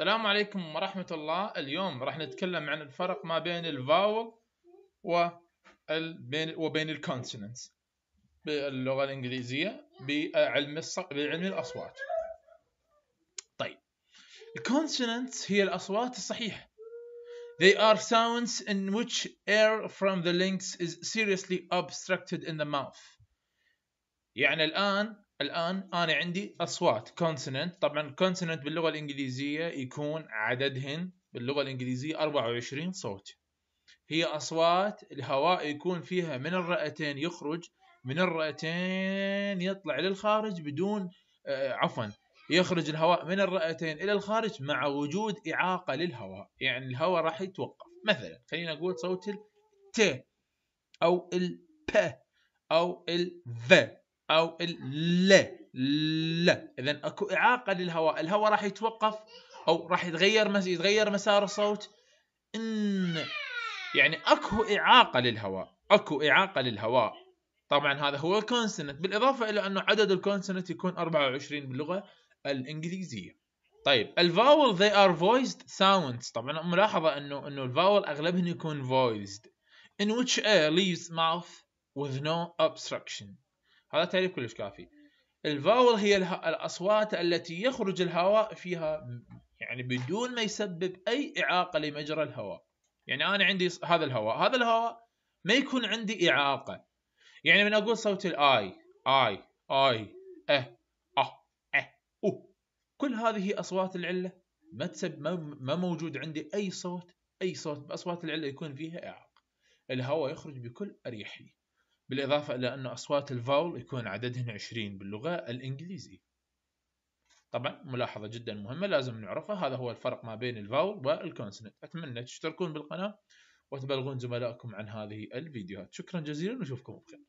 السلام عليكم ورحمة الله اليوم راح نتكلم عن الفرق ما بين الفاول وبين وبين الكونسوننتس باللغة الإنجليزية بعلم الصق... بعلم الأصوات طيب الكونسوننتس هي الأصوات الصحيحة They are sounds in which air from the lungs is seriously obstructed in the mouth يعني الان الان انا عندي اصوات كونسوننت طبعا كونسوننت باللغه الانجليزيه يكون عددهن باللغه الانجليزيه 24 صوت هي اصوات الهواء يكون فيها من الرئتين يخرج من الرئتين يطلع للخارج بدون آه، عفوا يخرج الهواء من الرئتين الى الخارج مع وجود اعاقه للهواء يعني الهواء راح يتوقف مثلا خلينا نقول صوت الت او الب او الذ او ال لا اذا اكو اعاقه للهواء الهواء راح يتوقف او راح يتغير مس... يتغير مسار الصوت ان يعني اكو اعاقه للهواء اكو اعاقه للهواء طبعا هذا هو الكونسنت بالاضافه الى انه عدد الكونسنت يكون 24 باللغه الانجليزيه طيب الفاول they are voiced sounds طبعا ملاحظه انه انه الفاول اغلبهم يكون voiced in which air leaves mouth with no obstruction هذا تعريف كلش كافي الفاول هي الأصوات التي يخرج الهواء فيها يعني بدون ما يسبب أي إعاقة لمجرى الهواء يعني أنا عندي هذا الهواء هذا الهواء ما يكون عندي إعاقة يعني من أقول صوت الآي آي آي أه أه أه أوه كل هذه أصوات العلة ما تسبب ما موجود عندي أي صوت أي صوت بأصوات العلة يكون فيها إعاقة الهواء يخرج بكل أريحية بالإضافة إلى أن أصوات الفاول يكون عددهن 20 باللغة الإنجليزية طبعا ملاحظة جدا مهمة لازم نعرفها هذا هو الفرق ما بين الفاول والكونسنت أتمنى تشتركون بالقناة وتبلغون زملائكم عن هذه الفيديوهات شكرا جزيلا ونشوفكم بخير